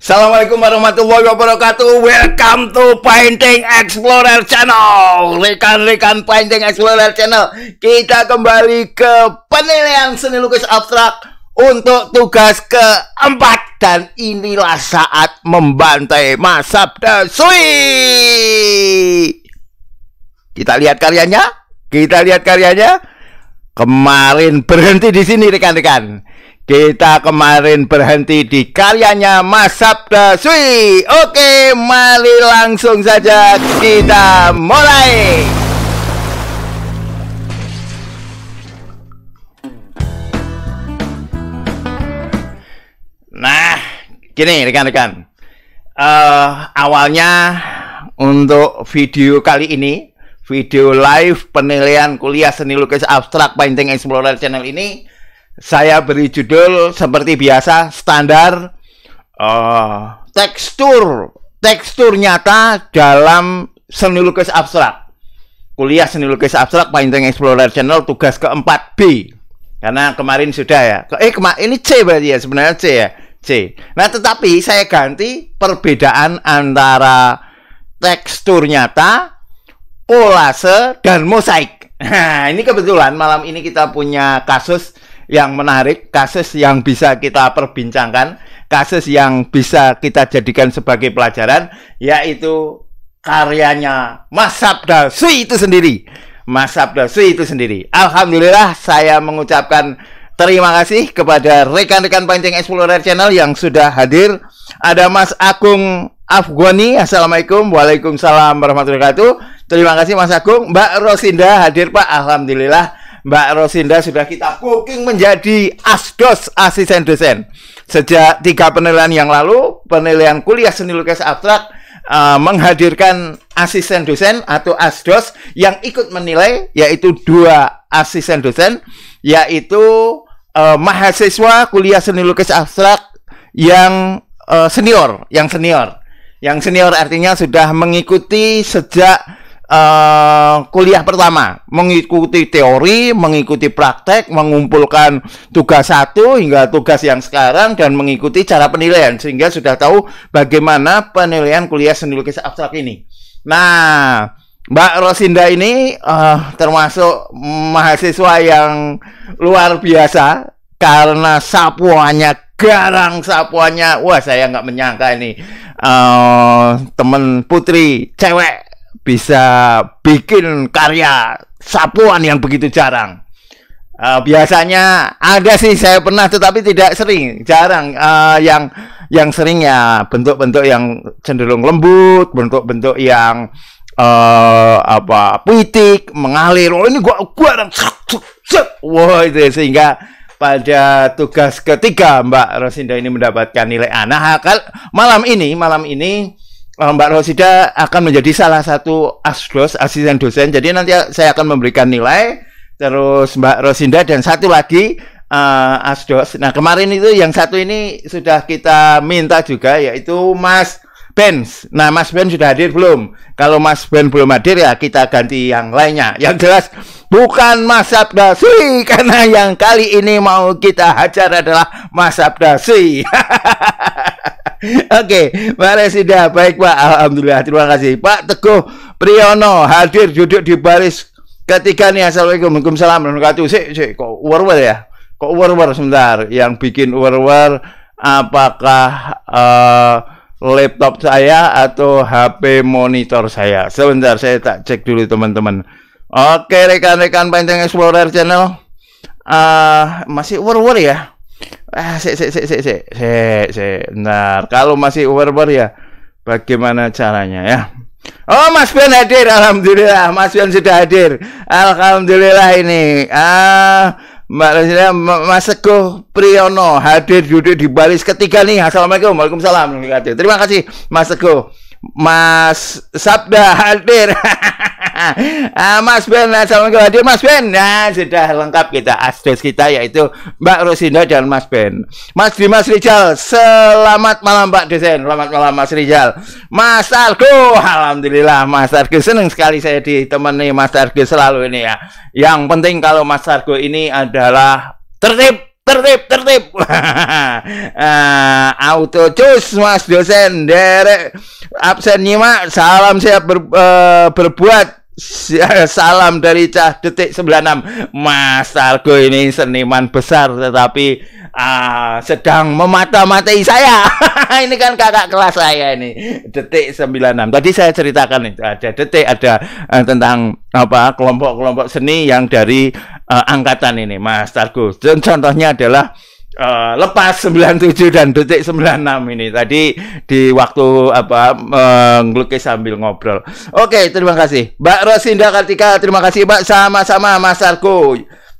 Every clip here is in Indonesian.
Assalamualaikum warahmatullahi wabarakatuh Welcome to Painting Explorer Channel Rekan-rekan Painting Explorer Channel Kita kembali ke penilaian seni lukis abstrak Untuk tugas keempat Dan inilah saat membantai Masab dan Sui Kita lihat karyanya Kita lihat karyanya Kemarin berhenti di sini rekan-rekan kita kemarin berhenti di karyanya Mas Sabda Sui. Oke, mari langsung saja kita mulai. Nah, gini rekan-rekan. Uh, awalnya untuk video kali ini, video live penilaian kuliah seni lukis abstrak painting explorer channel ini saya beri judul seperti biasa standar uh, tekstur tekstur nyata dalam seni lukis abstrak kuliah seni lukis abstrak Painting Explorer Channel tugas keempat B karena kemarin sudah ya eh kema ini C berarti ya sebenarnya C ya C nah tetapi saya ganti perbedaan antara tekstur nyata kolase dan mosaik nah ini kebetulan malam ini kita punya kasus yang menarik, kasus yang bisa kita perbincangkan, kasus yang bisa kita jadikan sebagai pelajaran, yaitu karyanya Mas Sabda Sui itu sendiri. Mas Sabda Sui itu sendiri. Alhamdulillah saya mengucapkan Terima kasih kepada rekan-rekan Panjang Explorer Channel yang sudah hadir. Ada Mas Agung Afgoni, Assalamualaikum, Waalaikumsalam warahmatullahi wabarakatuh. Terima kasih Mas Agung, Mbak Rosinda hadir Pak, Alhamdulillah. Mbak Rosinda sudah kita booking menjadi asdos asisten dosen. Sejak tiga penilaian yang lalu, penilaian kuliah seni lukis abstrak uh, menghadirkan asisten dosen atau asdos yang ikut menilai yaitu dua asisten dosen yaitu uh, mahasiswa kuliah seni lukis abstrak yang uh, senior, yang senior. Yang senior artinya sudah mengikuti sejak uh, kuliah pertama mengikuti teori, mengikuti praktek, mengumpulkan tugas satu hingga tugas yang sekarang dan mengikuti cara penilaian sehingga sudah tahu bagaimana penilaian kuliah seni lukis abstrak ini. Nah, Mbak Rosinda ini uh, termasuk mahasiswa yang luar biasa karena sapuannya garang sapuannya wah saya nggak menyangka ini uh, eh, temen putri cewek bisa bikin karya sapuan yang begitu jarang. Uh, biasanya ada sih saya pernah tetapi tidak sering jarang uh, yang yang sering ya bentuk-bentuk yang cenderung lembut bentuk-bentuk yang uh, apa puitik mengalir oh ini gua gua dan wow, itu sehingga pada tugas ketiga Mbak Rosinda ini mendapatkan nilai anak. Nah, malam ini malam ini Eh, Mbak Rosida akan menjadi salah satu asdos asisten dosen. Jadi nanti saya akan memberikan nilai terus Mbak Rosinda dan satu lagi uh, asdos. Nah, kemarin itu yang satu ini sudah kita minta juga yaitu Mas Benz. Nah, Mas Ben sudah hadir belum? Kalau Mas Ben belum hadir ya kita ganti yang lainnya. Yang jelas bukan Mas Abdasi karena yang kali ini mau kita hajar adalah Mas Abdasi. Oke, okay, Pak Resida, baik Pak, Alhamdulillah, terima kasih. Pak Teguh Priyono hadir duduk di baris ketiga nih. Assalamualaikum, Waalaikumsalam, wabarakatuh. Si, si, kok war-war ya? Kok war-war sebentar? Yang bikin war-war apakah uh, laptop saya atau HP monitor saya? Sebentar, saya tak cek dulu teman-teman. Oke, rekan-rekan Panjang Explorer Channel, uh, masih war-war ya? ah sik sik sik sik sik sik sik benar kalau masih uber-uber ya bagaimana caranya ya Oh Mas Ben hadir Alhamdulillah Mas Ben sudah hadir Alhamdulillah ini ah Mbak Lesina, Mas Teguh Priyono hadir duduk di baris ketiga nih Assalamualaikum Waalaikumsalam Terima kasih Mas Teguh Mas Sabda hadir Ah, ah, Mas Ben, assalamualaikum hadir Mas Ben. Nah, sudah lengkap kita asdes kita yaitu Mbak Rosinda dan Mas Ben. Mas Dimas Rizal, selamat malam Pak Desen, Selamat malam Mas Rizal. Mas Argo, alhamdulillah Mas Argo seneng sekali saya ditemani Mas Argo selalu ini ya. Yang penting kalau Mas Argo ini adalah tertib tertib tertib uh, auto cus mas dosen derek absen nyimak salam siap ber, uh, berbuat Salam dari Cah Detik 96 Mas Argo ini seniman besar Tetapi uh, sedang memata-matai saya Ini kan kakak kelas saya ini Detik 96 Tadi saya ceritakan nih Ada Detik, ada uh, tentang apa kelompok-kelompok seni yang dari uh, angkatan ini Mas Argo contohnya adalah uh, lepas 97 dan detik 96 ini tadi di waktu apa mengluki uh, sambil ngobrol. Oke, okay, terima kasih. Mbak Rosinda Kartika, terima kasih Mbak sama-sama Mas Argo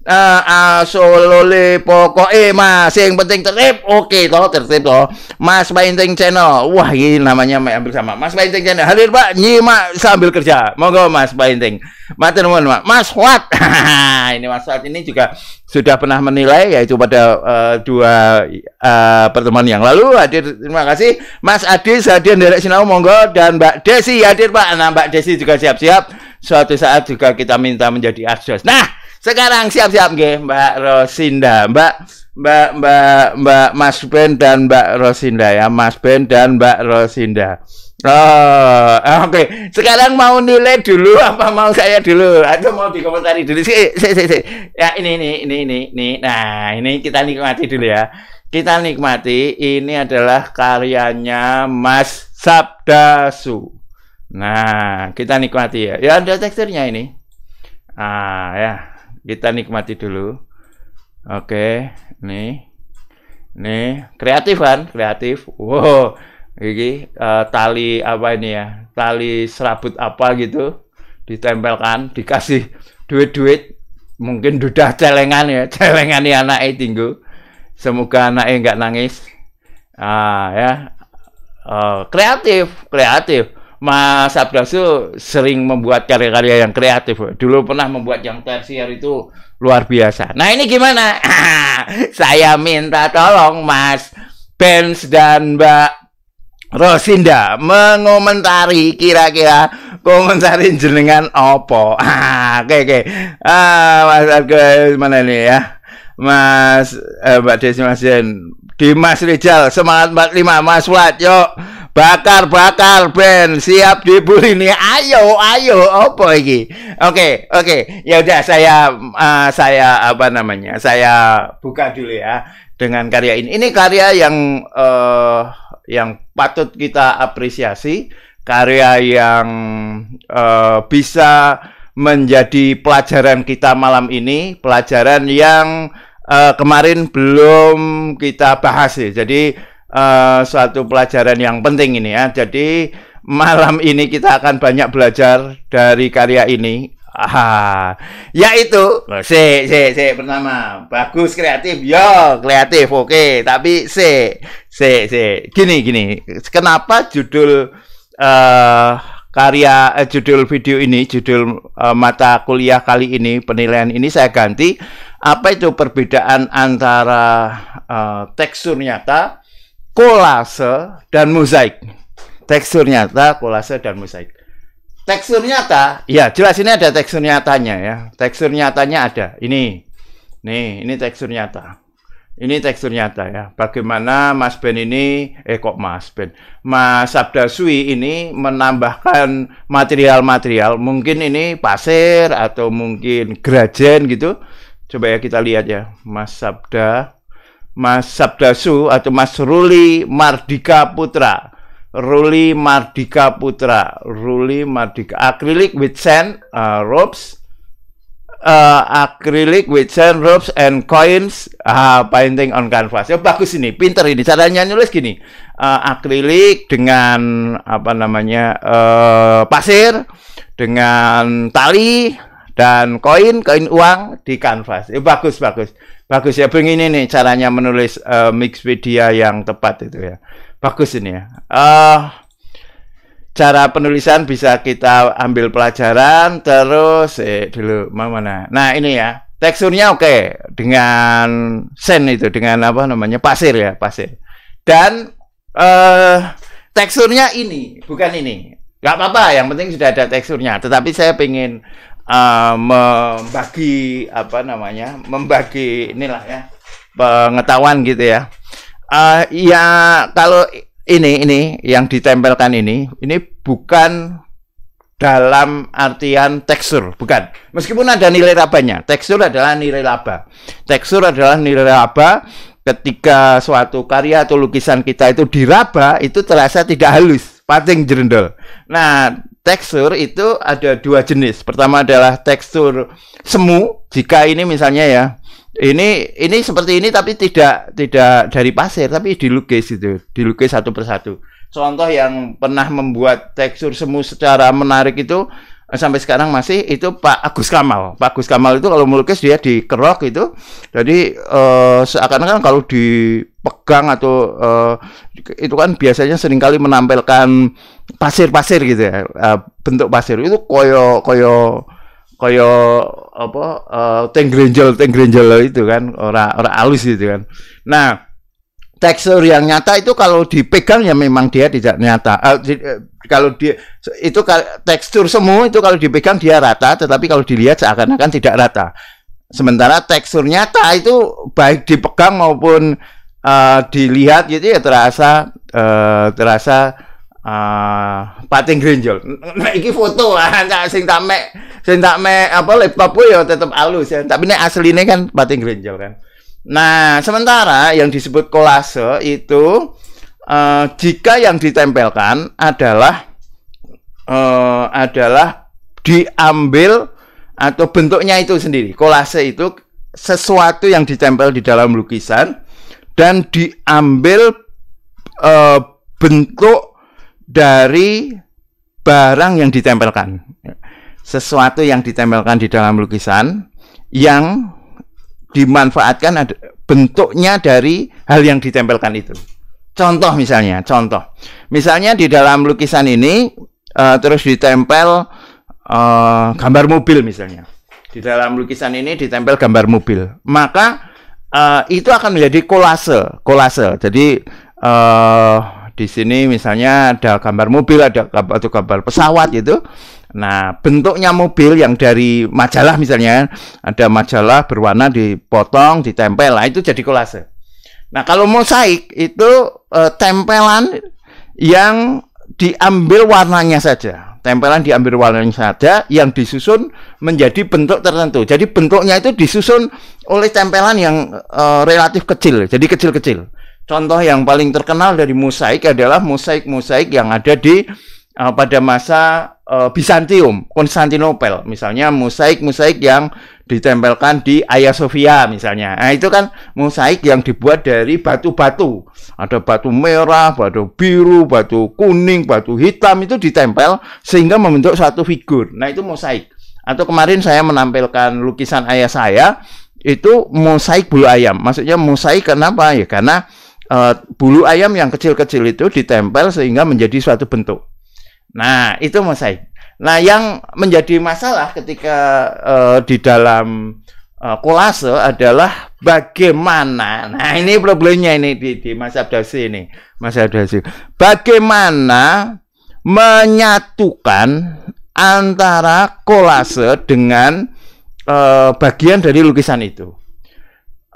uh, asolole eh mas yang penting tertib oke okay, toh tertib toh mas painting channel wah ini namanya ambil sama mas painting channel hadir pak nyimak sambil kerja monggo mas painting, matur nuwun pak mas Wat ini mas Wat ini juga sudah pernah menilai yaitu pada uh, dua uh, pertemuan yang lalu hadir terima kasih mas Adi, hadir dari Sinau monggo dan Mbak Desi hadir pak nah Mbak Desi juga siap-siap suatu saat juga kita minta menjadi akses nah sekarang siap-siap nggih Mbak Rosinda, Mbak Mbak Mbak Mbak Mas Ben dan Mbak Rosinda ya, Mas Ben dan Mbak Rosinda. Oh, oke. Okay. Sekarang mau nilai dulu apa mau saya dulu atau mau dikomentari dulu? Si, si, si, si. Ya ini ini ini ini ini. Nah, ini kita nikmati dulu ya. Kita nikmati ini adalah karyanya Mas Sabdasu. Nah, kita nikmati ya. Ya ada teksturnya ini. Ah, ya. Kita nikmati dulu. Oke, nih. Nih, kreatif kan? Kreatif. Wow. Ini uh, eh, tali apa ini ya? Tali serabut apa gitu ditempelkan, dikasih duit-duit mungkin dudah celengan ya, celengan ya anaknya tinggu. Semoga anak anaknya nggak nangis. Ah ya. Uh, kreatif, kreatif Mas Abdas itu sering membuat karya-karya yang kreatif. Dulu pernah membuat yang tersier itu luar biasa. Nah ini gimana? Saya minta tolong Mas Benz dan Mbak Rosinda mengomentari kira-kira komentarin jenengan opo. Ah, oke oke. Ah, Mas Abdas mana ini ya? Mas eh, Mbak Desi Mas Jen. Dimas Rizal semangat 45 Mas Flat yuk bakar-bakar ben siap dibully nih ayo ayo opo iki oke okay, oke okay. ya udah saya uh, saya apa namanya saya buka dulu ya dengan karya ini ini karya yang uh, yang patut kita apresiasi karya yang uh, bisa menjadi pelajaran kita malam ini pelajaran yang uh, kemarin belum kita bahas sih jadi Eh, suatu pelajaran yang penting ini ya. Jadi malam ini kita akan banyak belajar dari karya ini. Ah, yaitu C C C pertama bagus kreatif yo kreatif oke okay. tapi C C C gini gini kenapa judul uh, karya eh, judul video ini judul uh, mata kuliah kali ini penilaian ini saya ganti apa itu perbedaan antara uh, tekstur nyata kolase dan mozaik. Tekstur nyata, kolase dan mozaik. Tekstur nyata, ya jelas ini ada tekstur nyatanya ya. Tekstur nyatanya ada. Ini, nih, ini tekstur nyata. Ini tekstur nyata ya. Bagaimana Mas Ben ini, eh kok Mas Ben, Mas Sabda Sui ini menambahkan material-material. Mungkin ini pasir atau mungkin gerajen gitu. Coba ya kita lihat ya, Mas Sabda. Mas Sabdasu atau Mas Ruli Mardika Putra. Ruli Mardika Putra, Ruli Mardika acrylic with sand uh, ropes uh, acrylic with sand ropes and coins uh, painting on canvas. Ya bagus ini, pinter ini. Caranya nulis gini. Uh, acrylic dengan apa namanya? Uh, pasir dengan tali dan koin, koin uang di kanvas. Ya bagus, bagus. Bagus ya, begini nih caranya menulis uh, media yang tepat itu ya. Bagus ini ya. Uh, cara penulisan bisa kita ambil pelajaran terus eh dulu mana. Nah, ini ya. Teksturnya oke okay. dengan sen itu dengan apa namanya? pasir ya, pasir. Dan eh uh, teksturnya ini, bukan ini. Gak apa-apa, yang penting sudah ada teksturnya. Tetapi saya pengen uh, membagi apa namanya membagi inilah ya pengetahuan gitu ya uh, ya kalau ini ini yang ditempelkan ini ini bukan dalam artian tekstur bukan meskipun ada nilai labanya tekstur adalah nilai laba tekstur adalah nilai laba ketika suatu karya atau lukisan kita itu diraba itu terasa tidak halus pating jerendol nah tekstur itu ada dua jenis. Pertama adalah tekstur semu. Jika ini misalnya ya, ini ini seperti ini tapi tidak tidak dari pasir tapi dilukis itu, dilukis satu persatu. Contoh yang pernah membuat tekstur semu secara menarik itu sampai sekarang masih itu Pak Agus Kamal. Pak Agus Kamal itu kalau melukis dia dikerok itu. Jadi eh, seakan-akan kalau di pegang atau uh, itu kan biasanya seringkali menampilkan pasir-pasir gitu ya uh, bentuk pasir itu koyo koyo koyo apa uh, eh, tenggrenjel tenggrenjel itu kan ora ora alus gitu kan nah tekstur yang nyata itu kalau dipegang ya memang dia tidak nyata uh, di, uh, kalau dia itu tekstur semua itu kalau dipegang dia rata tetapi kalau dilihat seakan-akan tidak rata sementara tekstur nyata itu baik dipegang maupun uh, dilihat gitu ya terasa uh, terasa uh, pating grinjol. ini foto lah nggak sing tak me sing tak me apa laptop gue ya tetap halus ya. Tapi ini aslinya kan pating grinjol kan. Nah, sementara yang disebut kolase itu uh, jika yang ditempelkan adalah uh, adalah diambil atau bentuknya itu sendiri. Kolase itu sesuatu yang ditempel di dalam lukisan dan diambil e, bentuk dari barang yang ditempelkan. Sesuatu yang ditempelkan di dalam lukisan yang dimanfaatkan ada, bentuknya dari hal yang ditempelkan itu. Contoh misalnya, contoh. Misalnya di dalam lukisan ini e, terus ditempel e, gambar mobil misalnya. Di dalam lukisan ini ditempel gambar mobil. Maka uh, itu akan menjadi kolase, kolase. Jadi uh, di sini misalnya ada gambar mobil, ada gambar, atau gambar pesawat gitu. Nah, bentuknya mobil yang dari majalah misalnya, ada majalah berwarna dipotong, ditempel, nah itu jadi kolase. Nah, kalau mosaik itu uh, tempelan yang diambil warnanya saja. Tempelan diambil warnanya saja yang disusun menjadi bentuk tertentu. Jadi bentuknya itu disusun oleh tempelan yang uh, relatif kecil, jadi kecil-kecil. Contoh yang paling terkenal dari mosaik adalah mosaik-mosaik yang ada di uh, pada masa uh, Bizantium, Konstantinopel, misalnya mosaik-mosaik yang ditempelkan di Hagia Sophia misalnya. Nah, itu kan mosaik yang dibuat dari batu-batu. Ada batu merah, batu biru, batu kuning, batu hitam itu ditempel sehingga membentuk satu figur. Nah, itu mosaik. Atau kemarin saya menampilkan lukisan ayah saya itu mosaik bulu ayam. Maksudnya mosaik kenapa? Ya karena uh, bulu ayam yang kecil-kecil itu ditempel sehingga menjadi suatu bentuk. Nah, itu mosaik. Nah, yang menjadi masalah ketika uh, di dalam uh, kolase adalah bagaimana. Nah, ini problemnya ini di di Mas Abdasi ini, masa Abdasi. Bagaimana menyatukan antara kolase dengan Eh, bagian dari lukisan itu.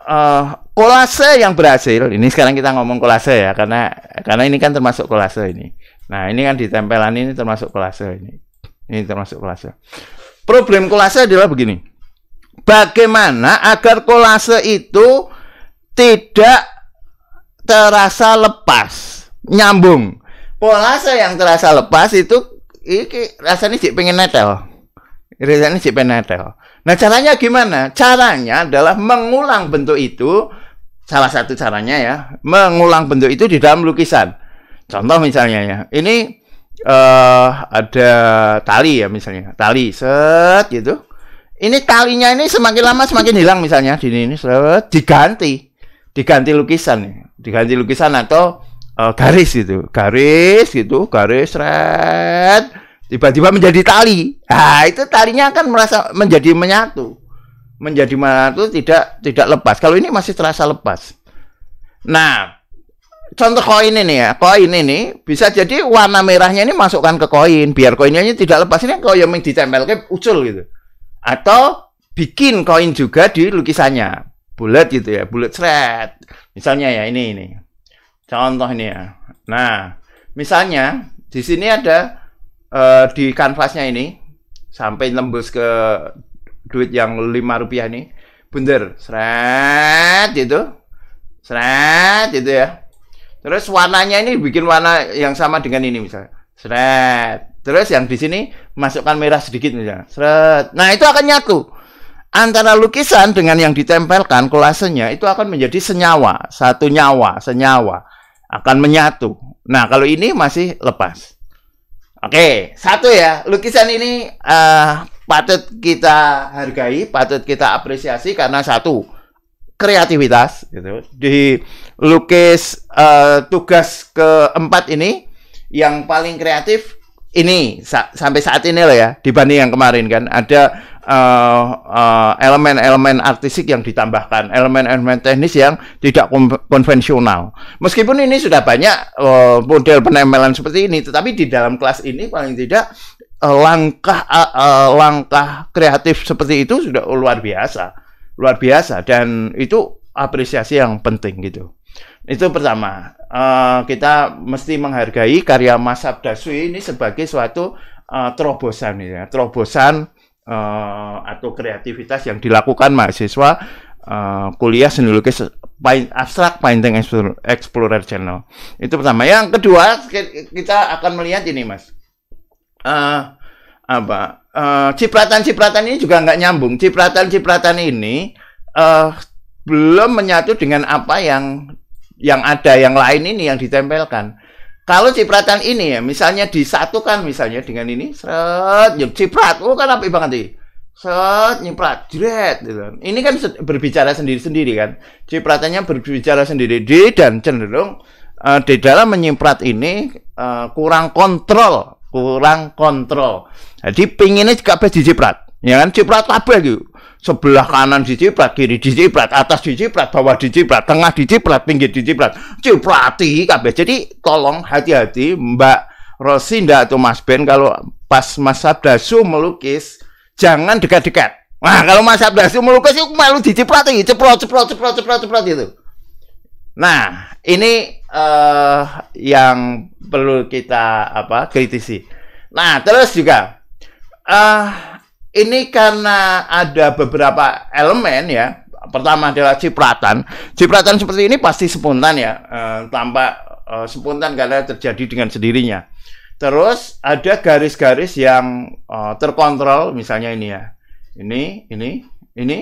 Uh, kolase yang berhasil ini sekarang kita ngomong kolase ya karena karena ini kan termasuk kolase ini. Nah ini kan ditempelan ini termasuk kolase ini. Ini termasuk kolase. Problem kolase adalah begini. Bagaimana agar kolase itu tidak terasa lepas, nyambung. Kolase yang terasa lepas itu iki rasanya sih pengen netel. Rasanya sih pengen netel. Nah, caranya gimana? Caranya adalah mengulang bentuk itu, salah satu caranya ya, mengulang bentuk itu di dalam lukisan. Contoh misalnya ya, ini uh, ada tali ya misalnya, tali set gitu. Ini talinya ini semakin lama semakin hilang misalnya di ini set diganti, diganti lukisan, ya, diganti lukisan atau uh, garis gitu, garis gitu, garis red tiba-tiba menjadi tali. Nah, itu talinya akan merasa menjadi menyatu. Menjadi menyatu tidak tidak lepas. Kalau ini masih terasa lepas. Nah, contoh koin ini ya, koin ini bisa jadi warna merahnya ini masukkan ke koin biar koinnya ini tidak lepas ini kalau yang ditempel ke ucul gitu. Atau bikin koin juga di lukisannya. Bulat gitu ya, bulat seret. Misalnya ya ini ini. Contoh ini ya. Nah, misalnya di sini ada Eh, di kanvasnya ini sampai nembus ke duit yang lima rupiah ini bundar seret gitu seret gitu ya terus warnanya ini bikin warna yang sama dengan ini misalnya seret terus yang di sini masukkan merah sedikit misalnya seret nah itu akan nyaku antara lukisan dengan yang ditempelkan kolasenya itu akan menjadi senyawa satu nyawa senyawa akan menyatu nah kalau ini masih lepas Oke, satu ya, lukisan ini uh, patut kita hargai, patut kita apresiasi karena satu kreativitas gitu. Di lukis uh, tugas keempat ini yang paling kreatif ini sa sampai saat ini loh ya dibanding yang kemarin kan ada Eh, eh, elemen-elemen uh, uh, artistik yang ditambahkan, elemen-elemen teknis yang tidak konvensional. Meskipun ini sudah banyak uh, model penempelan seperti ini, tetapi di dalam kelas ini paling tidak uh, langkah uh, uh, langkah kreatif seperti itu sudah luar biasa, luar biasa dan itu apresiasi yang penting gitu. Itu pertama, uh, kita mesti menghargai karya Mas Abdaswi ini sebagai suatu uh, terobosan ya, terobosan uh, atau kreativitas yang dilakukan mahasiswa uh, kuliah seni lukis paint, abstrak painting explorer channel. Itu pertama. Yang kedua kita akan melihat ini mas. Uh, apa uh, cipratan-cipratan ini juga nggak nyambung. Cipratan-cipratan ini uh, belum menyatu dengan apa yang yang ada yang lain ini yang ditempelkan. Kalau cipratan ini ya, misalnya disatukan misalnya dengan ini, seret, ciprat, oh kan apa banget nih? Set, nyiprat, jret, gitu. Kan. Ini kan berbicara sendiri-sendiri kan. Cipratannya berbicara sendiri di dan cenderung uh, di dalam menyiprat ini uh, kurang kontrol, kurang kontrol. Jadi pinginnya juga ciprat, ya kan? Ciprat apa gitu? sebelah kanan diciprat, kiri diciprat, atas diciprat, bawah diciprat, tengah diciprat, pinggir diciprat. Ciprati kabeh. Jadi tolong hati-hati Mbak Rosinda atau Mas Ben kalau pas Mas Sabdasu melukis jangan dekat-dekat. Nah, kalau Mas Sabdasu melukis itu malu diciprati, ceprot ceprot ceprot ceprot ceprot itu. Nah, ini uh, yang perlu kita apa kritisi. Nah, terus juga uh, ini karena ada beberapa elemen ya. Pertama adalah cipratan. Cipratan seperti ini pasti spontan ya, e, tampak e, spontan karena terjadi dengan sendirinya. Terus ada garis-garis yang e, terkontrol, misalnya ini ya, ini, ini, ini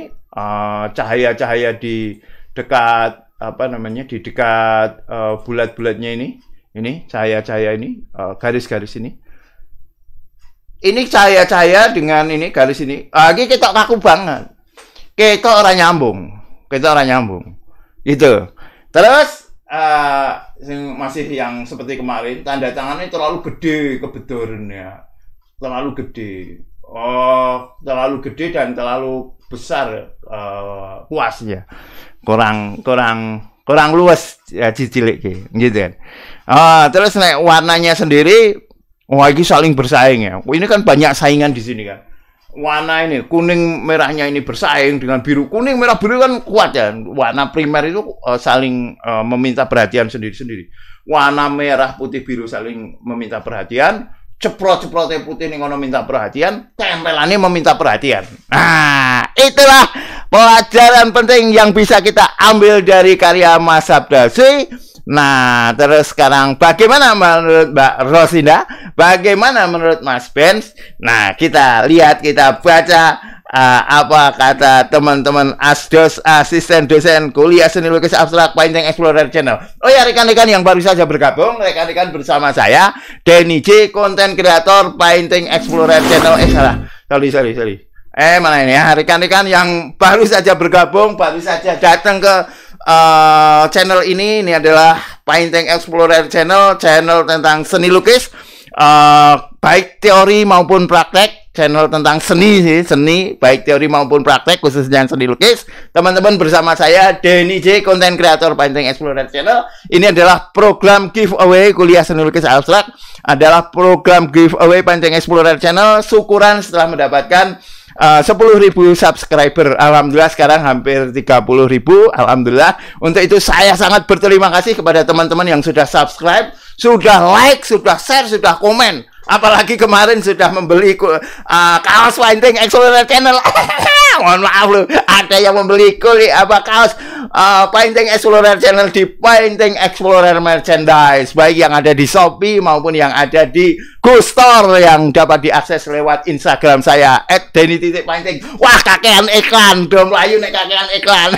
cahaya-cahaya e, di dekat apa namanya di dekat e, bulat-bulatnya ini, ini cahaya-cahaya ini, garis-garis e, garis -garis ini ini cahaya-cahaya dengan ini garis ini. Lagi ah, kita kaku banget. Kita orang nyambung. Kita orang nyambung. Gitu. Terus uh, masih yang seperti kemarin tanda tangannya terlalu gede kebetulannya. Terlalu gede. Oh, terlalu gede dan terlalu besar uh, ah, puasnya Kurang kurang kurang luas ya cilik gitu kan. Oh, terus naik warnanya sendiri Wah, ini saling bersaing ya. Wah, Ini kan banyak saingan di sini kan. Warna ini kuning merahnya ini bersaing dengan biru. Kuning merah biru kan kuat ya. Warna primer itu uh, saling uh, meminta perhatian sendiri-sendiri. Warna merah putih biru saling meminta perhatian. ceprot ceprot putih ini ngono minta perhatian. Tempelannya meminta perhatian. Nah, itulah pelajaran penting yang bisa kita ambil dari karya Mas Sabda. Nah, terus sekarang bagaimana menurut Mbak Rosinda? Bagaimana menurut Mas Benz? Nah, kita lihat, kita baca uh, apa kata teman-teman asdos asisten dosen kuliah seni lukis abstrak Painting Explorer Channel. Oh ya rekan-rekan yang baru saja bergabung, rekan-rekan bersama saya Denny J, konten kreator Painting Explorer Channel. Eh salah, sorry sorry sorry. Eh mana ini ya rekan-rekan yang baru saja bergabung, baru saja datang ke uh, channel ini ini adalah Painting Explorer Channel, channel tentang seni lukis, uh, baik teori maupun praktek, channel tentang seni sih, seni baik teori maupun praktek khususnya seni lukis. Teman-teman bersama saya Denny J, konten kreator Painting Explorer Channel. Ini adalah program giveaway kuliah seni lukis abstrak, adalah program giveaway Painting Explorer Channel syukuran setelah mendapatkan Eh, sepuluh ribu subscriber alhamdulillah sekarang hampir 30 ribu alhamdulillah untuk itu saya sangat berterima kasih kepada teman-teman yang sudah subscribe sudah like sudah share sudah komen apalagi kemarin sudah membeli uh, kaos winding explorer channel mohon maaf loh ada yang membeli kulit apa kaos uh, ah, painting explorer channel di painting explorer merchandise baik yang ada di shopee maupun yang ada di store yang dapat diakses lewat Instagram saya at @denny_painting. Wah, kakean iklan, dom layu nih kakean iklan.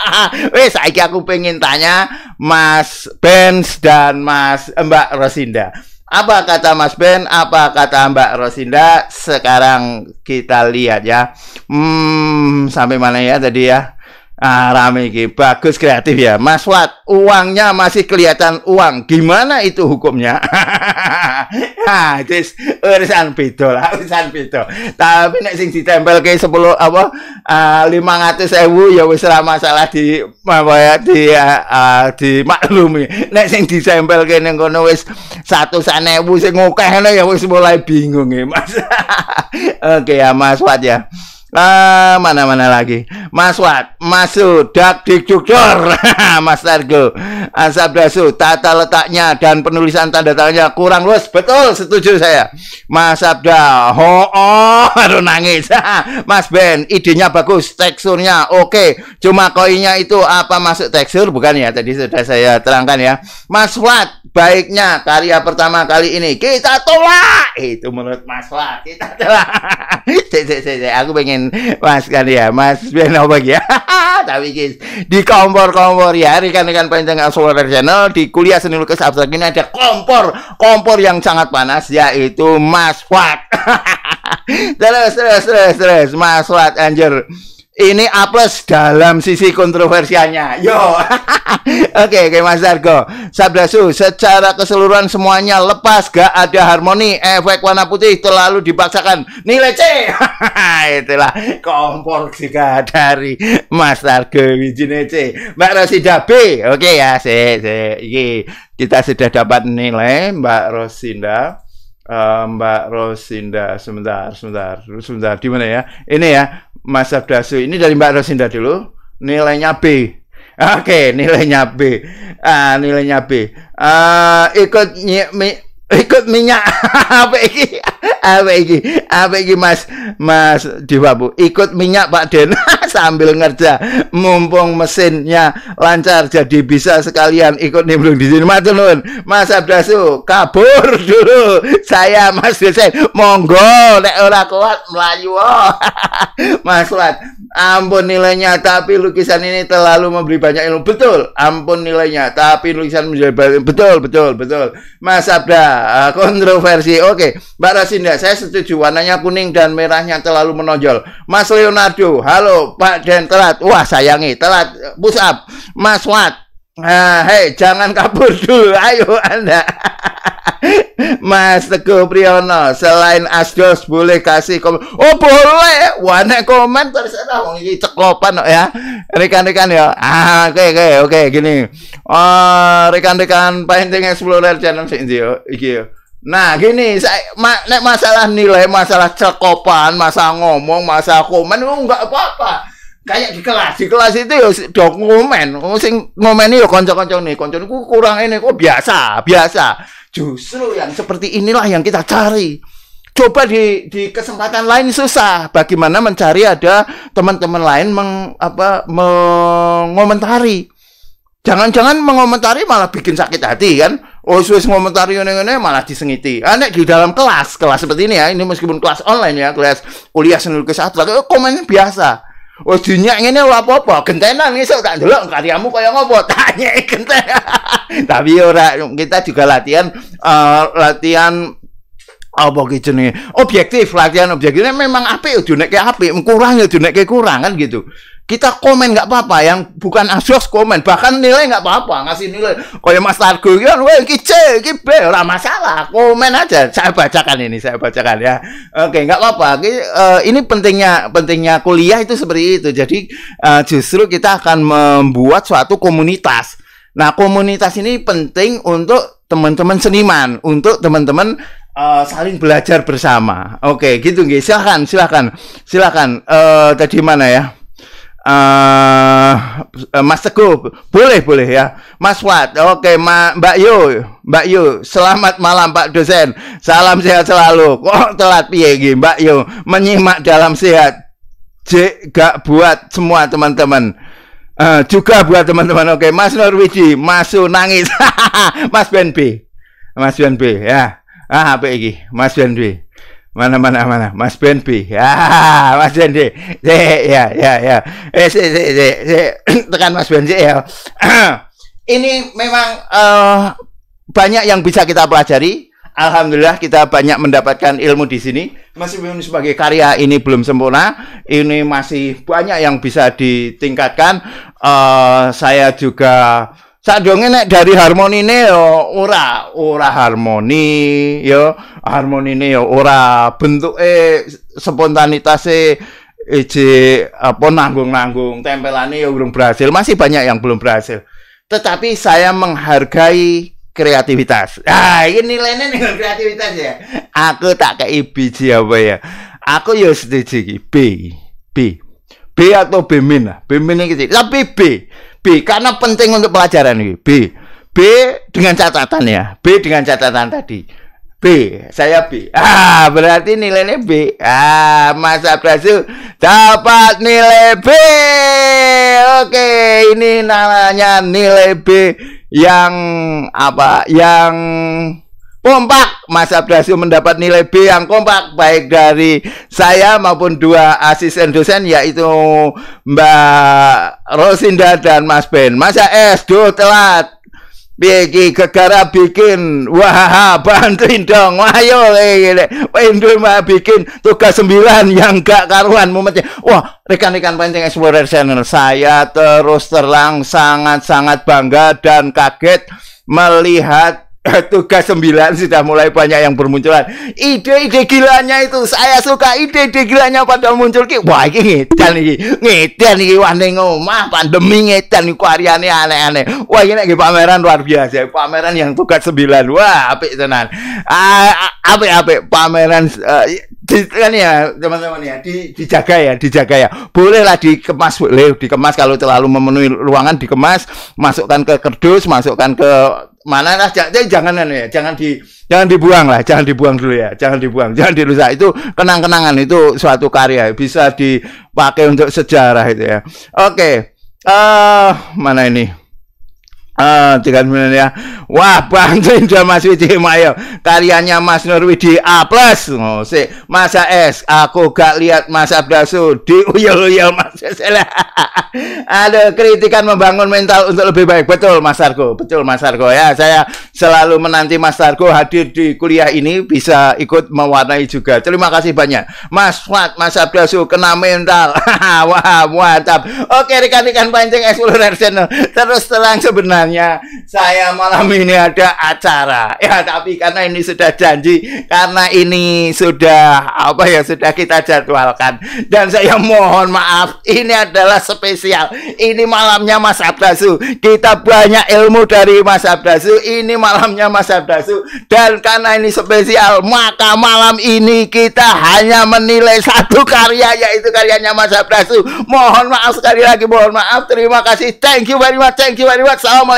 Wes aja aku pengen tanya Mas Benz dan Mas Mbak Rosinda. Apa kata Mas Ben? Apa kata Mbak Rosinda? Sekarang kita lihat ya. Hmm, sampai mana ya tadi ya? Ah, rame ini. Bagus kreatif ya. Mas Wat, uangnya masih kelihatan uang. Gimana itu hukumnya? ah, this urusan beda lah, urusan beda. Tapi nek sing ditempel ke 10 apa uh, ewu ya wis ora masalah di apa ya di uh, uh, dimaklumi. Nek sing ditempel ke ning kono wis 100 ewu sing ngokeh ya wis mulai bingung ya, Mas. Oke okay, ya Mas Wat ya. Uh, ah, mana mana lagi Mas Wat Mas Sudak Dikjukjor Mas Targo Asap Dasu tata letaknya dan penulisan tanda tangannya kurang luas betul setuju saya Mas Abda ho oh aduh nangis Mas Ben idenya bagus teksturnya oke okay. cuma koinnya itu apa masuk tekstur bukan ya tadi sudah saya terangkan ya Mas Wat baiknya karya pertama kali ini kita tolak itu menurut Mas Wat kita tolak saya aku pengen Mas kan ya, Mas Ben apa ya. Tapi guys, di kompor-kompor ya rekan-rekan panjang Solar Channel di kuliah seni lukis abstrak ini ada kompor, kompor yang sangat panas yaitu Mas Fat. terus terus terus terus Mas Fat anjir ini apes dalam sisi kontroversialnya. Yo. Oke, okay, oke Mas Dargo. Su, secara keseluruhan semuanya lepas gak ada harmoni, efek warna putih terlalu dipaksakan. Nilai C. Itulah kompor jika dari Mas Dargo Wijine C. Mbak Rosida B. Oke okay ya, C, C. kita sudah dapat nilai Mbak Rosinda. Uh, Mbak Rosinda sebentar sebentar sebentar di mana ya ini ya Mas Abdasu ini dari Mbak Rosinda dulu nilainya B oke nilainya B ah nilainya B uh, ikut nyi, ikut minyak apa iki apa iki apa iki mas mas diwabu ikut minyak pak den sambil ngerja mumpung mesinnya lancar jadi bisa sekalian ikut nimbrung di sini matur nuwun mas abdasu kabur dulu saya mas desain monggo nek ora kuat melayu mas lat Ampun nilainya, tapi lukisan ini terlalu memberi banyak ilmu. Betul. Ampun nilainya, tapi lukisan menjadi betul, betul, betul. Mas Abda, eh, kontroversi. Oke, Mbak Rasinda, saya setuju warnanya kuning dan merahnya terlalu menonjol. Mas Leonardo, halo Pak Den telat. Wah, sayangi telat push up. Mas Wat, Nah, hei, jangan kabur dulu, ayo Anda. Mas Teguh Priyono, selain Asdos boleh kasih komen. Oh, boleh. Wah, komen terus ana wong iki ceklopan ya. Rekan-rekan ya. Ah, oke okay, oke okay, oke okay, gini. Oh, rekan-rekan penting explorer channel sing yo iki yo. Nah, gini, saya ma, nek masalah nilai, masalah cekopan, masalah ngomong, masalah komen, enggak apa-apa kayak di kelas di kelas itu ya dok ya ngomen oh sing ini ya konco kanca nih kanca niku kurang ini kok biasa biasa justru yang seperti inilah yang kita cari coba di di kesempatan lain susah bagaimana mencari ada teman-teman lain meng, apa mengomentari jangan-jangan mengomentari malah bikin sakit hati kan oh mengomentari ini ini malah disengiti aneh ah, di dalam kelas kelas seperti ini ya ini meskipun kelas online ya kelas kuliah seni lukis atlet komen biasa Wes oh, dinyak ngene ora apa-apa, gentenan ngisuk tak ndelok karyamu kaya ngopo, tanya nyek genten. Tapi ya ora kita juga latihan uh, latihan apa ki jenenge objektif latihan objektifnya memang apik yo ya dinekke apik kurang yo ya dinekke kurang kan gitu kita komen nggak apa-apa yang bukan asos komen bahkan nilai nggak apa-apa ngasih nilai yang Mas Targo kan weh kice kibe lah masalah komen aja saya bacakan ini saya bacakan ya oke nggak apa-apa eh, ini pentingnya pentingnya kuliah itu seperti itu jadi eh, justru kita akan membuat suatu komunitas nah komunitas ini penting untuk teman-teman seniman untuk teman-teman uh, saling belajar bersama oke gitu guys silahkan silahkan silahkan uh, tadi mana ya uh, Mas Teguh, boleh boleh ya. Mas Wat, oke, okay, Ma, Mbak Yu, Mbak Yu, selamat malam Pak dosen. Salam sehat selalu. Kok telat piye Mbak Yu? Menyimak dalam sehat. J gak buat semua teman-teman. Uh, juga buat teman-teman. Oke, okay. Mas Norwiji, Masu nangis. Mas Ben Mas Ben ya. Ah, apa iki? Mas Ben mana mana mana Mas Ben B ya Mas Ben D ya ya ya eh si, si, si, si. tekan Mas Ben C ya ini memang uh, banyak yang bisa kita pelajari Alhamdulillah kita banyak mendapatkan ilmu di sini masih belum sebagai karya ini belum sempurna ini masih banyak yang bisa ditingkatkan uh, saya juga Sadonge nek dari harmonine yo ya ora ora harmoni yo ya. harmonine yo ya ora bentuk bentuke e eje apa nanggung-nanggung tempelane yo belum berhasil masih banyak yang belum berhasil tetapi saya menghargai kreativitas ah ini nilainya nih kreativitas ya aku tak kayak biji apa ya aku yo setuju B B B atau B min lah B min ini tapi B B karena penting untuk pelajaran ini. B B dengan catatan ya. B dengan catatan tadi. B, saya B. Ah, berarti nilainya B. Ah, masa berhasil dapat nilai B. Oke, ini namanya nilai B yang apa? Yang kompak. Mas Abdasio mendapat nilai B yang kompak baik dari saya maupun dua asisten dosen yaitu Mbak Rosinda dan Mas Ben. Masa S do telat. Biki kegara bikin wah bantuin dong ayo pengen bikin tugas sembilan yang gak karuan momennya wah rekan-rekan penting explorer channel saya terus terang sangat-sangat bangga dan kaget melihat tugas sembilan sudah mulai banyak yang bermunculan. Ide-ide gilanya itu saya suka ide-ide gilanya pada muncul ki. Wah ini ngedan ini, ngedan ini wah ini ngomah pandemi ngedan ini kuariannya aneh-aneh. Wah ini lagi pameran luar biasa, pameran yang tugas sembilan. Wah apik tenan. Ah, apik apik pameran uh, di, kan ya teman-teman ya di, dijaga ya dijaga ya bolehlah dikemas boleh dikemas kalau terlalu memenuhi ruangan dikemas masukkan ke kerdus masukkan ke mana lah eh, jangan anu ya jangan di jangan dibuang lah jangan dibuang dulu ya jangan dibuang jangan dirusak itu kenang-kenangan itu suatu karya bisa dipakai untuk sejarah itu ya oke okay. uh, eh, mana ini Ah, tiga bulan ya. Wah, bantuin dia Mas Widi Mayo. Ya. Karyanya Mas Widi A+. Plus. Oh, si. Masa S, aku gak lihat Mas Abdasu di Uyul-uyul Mas Sela. Ada kritikan membangun mental untuk lebih baik. Betul Mas Argo. betul Mas Argo ya. Saya selalu menanti Mas Argo hadir di kuliah ini bisa ikut mewarnai juga. Terima kasih banyak. Mas Fat, Mas Abdasu kena mental. Wah, muatap. Oke, rekan-rekan panjang Explorer Channel. Terus terang sebenarnya saya malam ini ada acara, ya tapi karena ini sudah janji, karena ini sudah apa ya sudah kita jadwalkan. Dan saya mohon maaf, ini adalah spesial. Ini malamnya Mas Abdasu. Kita banyak ilmu dari Mas Abdasu. Ini malamnya Mas Abdasu. Dan karena ini spesial, maka malam ini kita hanya menilai satu karya yaitu karyanya Mas Abdasu. Mohon maaf sekali lagi, mohon maaf. Terima kasih. Thank you very much. Thank you very much. Assalamualaikum.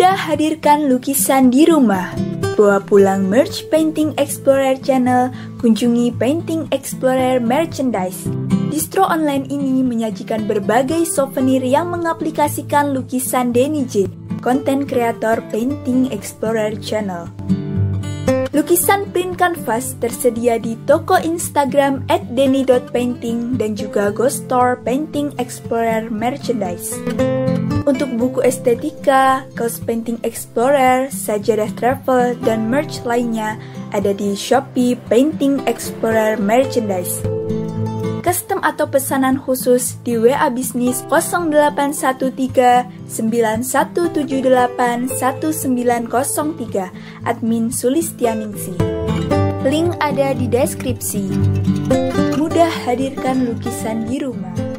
Udah hadirkan lukisan di rumah. Bawa pulang merch Painting Explorer channel, kunjungi Painting Explorer merchandise. Distro online ini menyajikan berbagai souvenir yang mengaplikasikan lukisan Denny J, konten kreator Painting Explorer channel. Lukisan print canvas tersedia di toko Instagram at denny.painting dan juga Ghost Store Painting Explorer Merchandise. Untuk buku estetika, kaos painting explorer, sajadah travel, dan merch lainnya ada di Shopee Painting Explorer Merchandise. Custom atau pesanan khusus di WA bisnis 0813-9178-1903 admin Sulistianingsi. Link ada di deskripsi. Mudah hadirkan lukisan di rumah.